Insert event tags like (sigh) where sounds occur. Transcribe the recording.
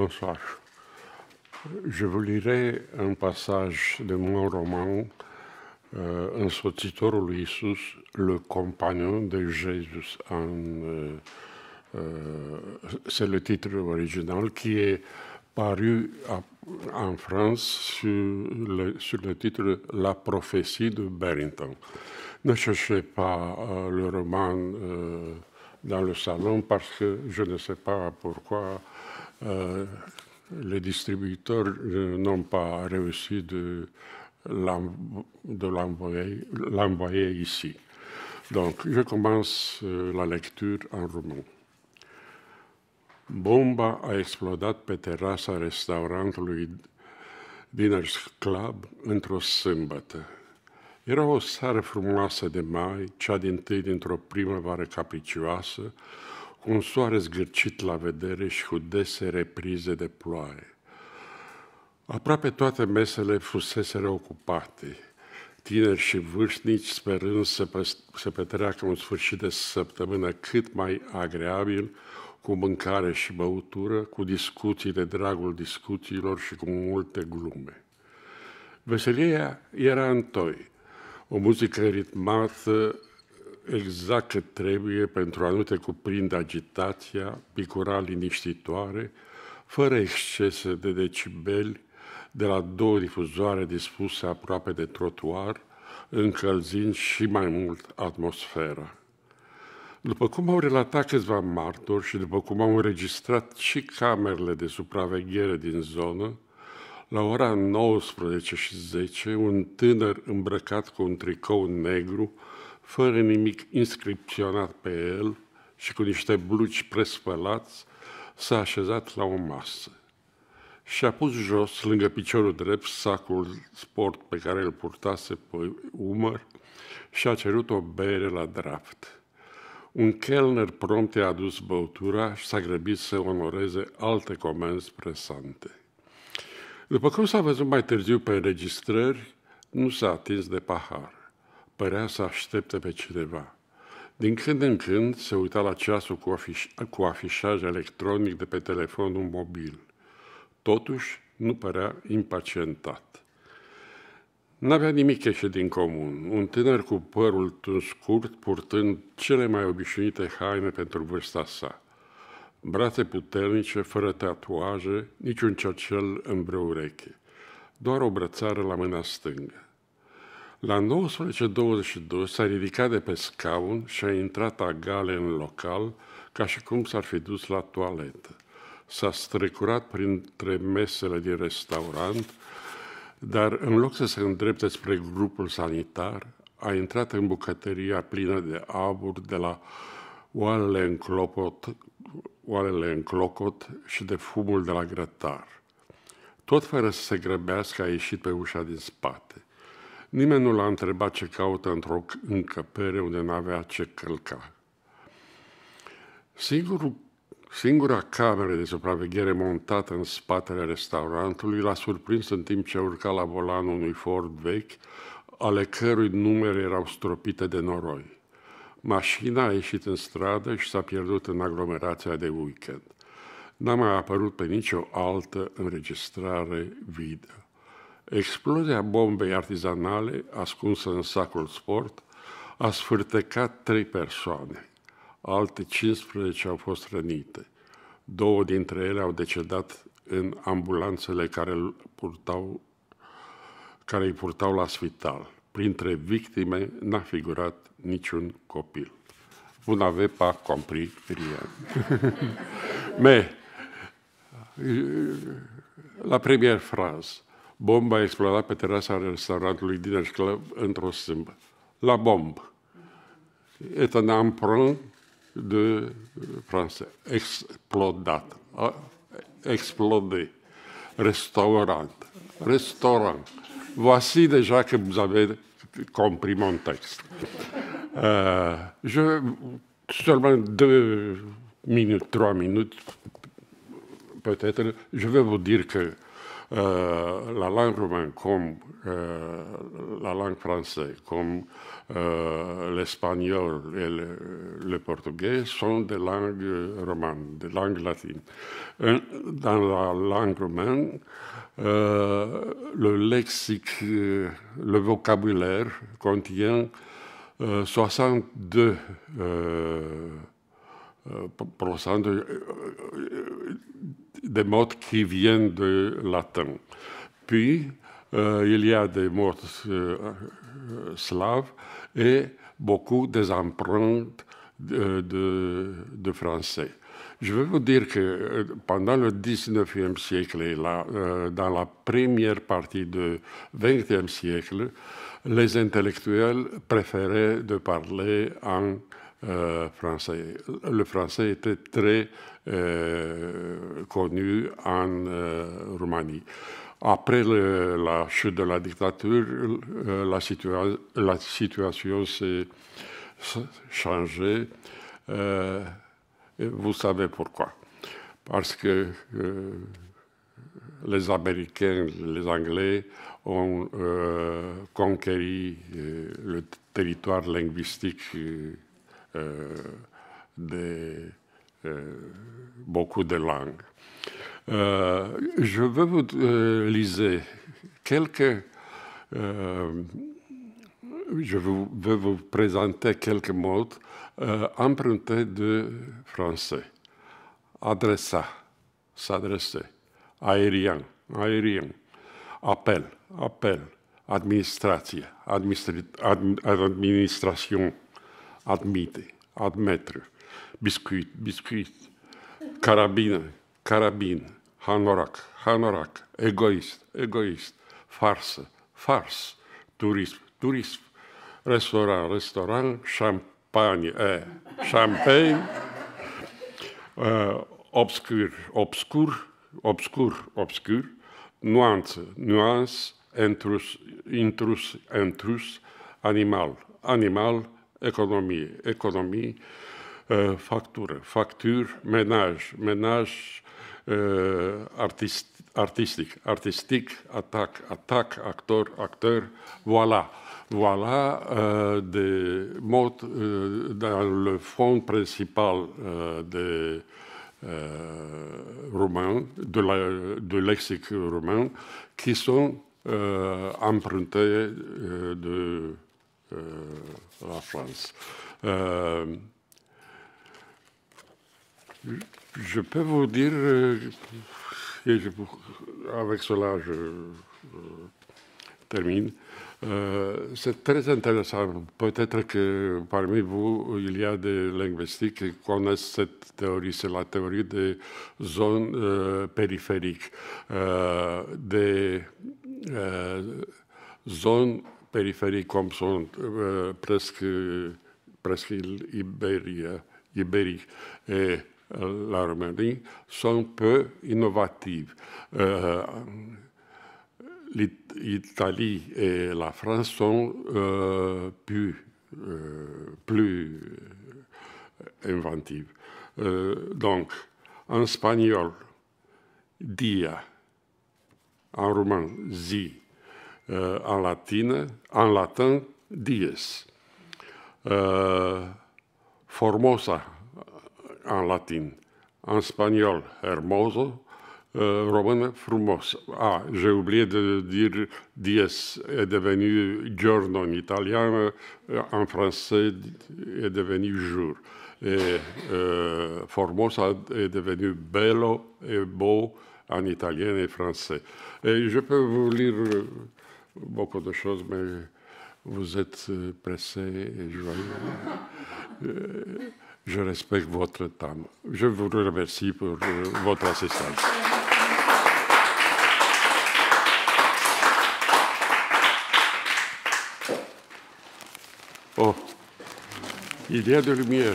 Bonsoir. Je vous lirai un passage de mon roman, un euh, sous-titre le compagnon de Jésus. Euh, euh, c'est le titre original qui est paru en France sur le, titre La prophétie de Barrington. Ne cherchez pas le roman dans le salon parce que je ne sais pas pourquoi euh, les distributeurs n'ont pas réussi de, l'envoyer ici. Donc, je commence euh, la lecture en romain. Bomba a explodat pe terasa restaurantului Diners Club într-o sâmbătă. Era o seară frumoasă de mai, cea din tâi dintr-o primăvară capricioasă, un soare zgârcit la vedere și cu dese reprize de ploaie. Aproape toate mesele fusese ocupate, tineri și vârstnici sperând să se petreacă un sfârșit de săptămână cât mai agreabil, cu mâncare și băutură, cu discuții de dragul discuțiilor și cu multe glume. Veselia era întoi, o muzică ritmată exact ce trebuie pentru a nu te cuprinde agitația, picura liniștitoare, fără excese de decibeli, de la două difuzoare dispuse aproape de trotuar, încălzind și mai mult atmosfera. După cum au relatat câțiva martori și după cum au înregistrat și camerele de supraveghere din zonă, la ora 19 și 10, un tânăr îmbrăcat cu un tricou negru fără nimic inscripționat pe el și cu niște blugi prespălați, s-a așezat la o masă și a pus jos, lângă piciorul drept, sacul sport pe care îl purtase pe umăr și a cerut o bere la draft. Un kelner prompt i-a adus băutura și s-a grăbit să onoreze alte comenzi presante. După cum s-a văzut mai târziu pe înregistrări, nu s-a atins de pahar părea să aștepte pe cineva. Din când în când se uita la ceasul cu, afiș- cu afișaj electronic de pe telefonul mobil. Totuși, nu părea impacientat. N-avea nimic ieșit din comun. Un tânăr cu părul tuns scurt, purtând cele mai obișnuite haine pentru vârsta sa. Brațe puternice, fără tatuaje, niciun cercel în vreo ureche. Doar o brățară la mâna stângă. La 19.22 s-a ridicat de pe scaun și a intrat a gale în local, ca și cum s-ar fi dus la toaletă. S-a strecurat printre mesele din restaurant, dar în loc să se îndrepte spre grupul sanitar, a intrat în bucătăria plină de aburi de la oalele în clopot, oalele în clocot și de fumul de la grătar. Tot fără să se grăbească, a ieșit pe ușa din spate. Nimeni nu l-a întrebat ce caută într-o încăpere unde n-avea ce călca. Singurul, singura cameră de supraveghere montată în spatele restaurantului l-a surprins în timp ce urca la volanul unui Ford vechi, ale cărui numere erau stropite de noroi. Mașina a ieșit în stradă și s-a pierdut în aglomerația de weekend. N-a mai apărut pe nicio altă înregistrare video. Explozia bombei artizanale, ascunsă în sacul sport, a sfârtecat trei persoane. Alte 15 au fost rănite. Două dintre ele au decedat în ambulanțele care, îl purtau, care îi purtau la spital. Printre victime n-a figurat niciun copil. Vous n'avez pas compris rien. Mais, (laughs) la première phrase, bomba a explodat pe terasa restaurantului Diners Club într-o sâmbătă. La bombe est un emprunt de français. Explodat. Explodé. Restaurant. Restaurant. Voici déjà que vous avez compris mon texte. Euh, je, seulement deux minutes, trois minutes, peut-être, je vais vous dire que euh, la langue romaine comme euh, la langue française, comme euh, l'espagnol et le, portugais sont des langues romanes, des langues latines. Dans la langue romaine, le lexique, le vocabulaire contient 62 euh, provenant euh, des mots qui viennent du latin. Puis, euh, il y a des mots slaves et beaucoup des empreintes de, français. Je veux vous dire que pendant le 19e siècle et dans la première partie du 20e siècle, les intellectuels préféraient de parler en euh, français. Le français était très euh, connu en euh, Roumanie. Après la chute de la dictature, la, situation s'est changée. vous savez pourquoi. Parce que les Américains, les Anglais ont euh, conquéri le territoire linguistique euh, euh, beaucoup de langues. Euh, je veux vous liser quelques je veux vous présenter quelques mots empruntés de français. Adressa, s'adresser. Aérien, aérien. Appel, appel. Administration, administration, admite, admetre, biscuit, biscuit, karabina, karabin, hanorak, hanorak, egoist, egoist, farsa, fars, turism, turism, restoran, restoran, champagne, e, eh, şampagne, e, eh, obscur, obscur, obscur, obscur, nuance, nuance, intrus, intrus, intrus, animal, animal, économie, économie, euh, facture, facture, ménage, ménage euh, artistique, artistique, attaque, attaque, acteur, acteur, voilà. Voilà euh, des mots dans le fond principal des de, la, de lexique romain, qui sont empruntés de euh, la France. Euh, je peux vous dire, euh, et avec cela je termine, c'est très intéressant. Peut-être que parmi vous, il y a des linguistiques qui connaissent cette théorie. C'est la théorie des zones périphériques, des zones périphériques comme sont eh, presque, presque et la Roumanie sont peu innovatives. Eh, L'Italie et la France sont eh, plus, plus inventives. donc, en espagnol, dia, en roumain, zi, eh, en, en latin dies, eh, formosa en latin, en espagnol hermoso, euh, romain frumoso. Ah, j'ai oublié de dire dies est devenu giorno en italien, eh, en français est devenu jour. formosa est devenu bello et beau en italien et français. Et je peux vous lire beaucoup de choses, mais vous êtes euh, pressé et joyeux. Euh, je respecte votre temps. Je vous remercie pour euh, votre assistance. Oh, il y a de lumière.